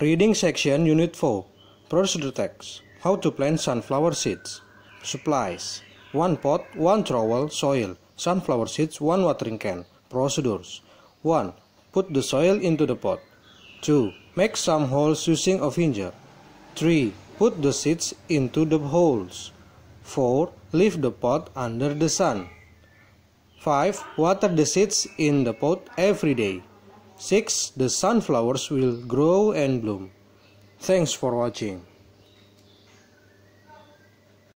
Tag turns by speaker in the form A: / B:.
A: Reading section Unit 4 Procedure text How to plant sunflower seeds Supplies 1 pot, 1 trowel, soil, sunflower seeds, 1 watering can Procedures 1. Put the soil into the pot 2. Make some holes using a finger 3. Put the seeds into the holes 4. Leave the pot under the sun 5. Water the seeds in the pot every day 6. The sunflowers will grow and bloom. Thanks for watching.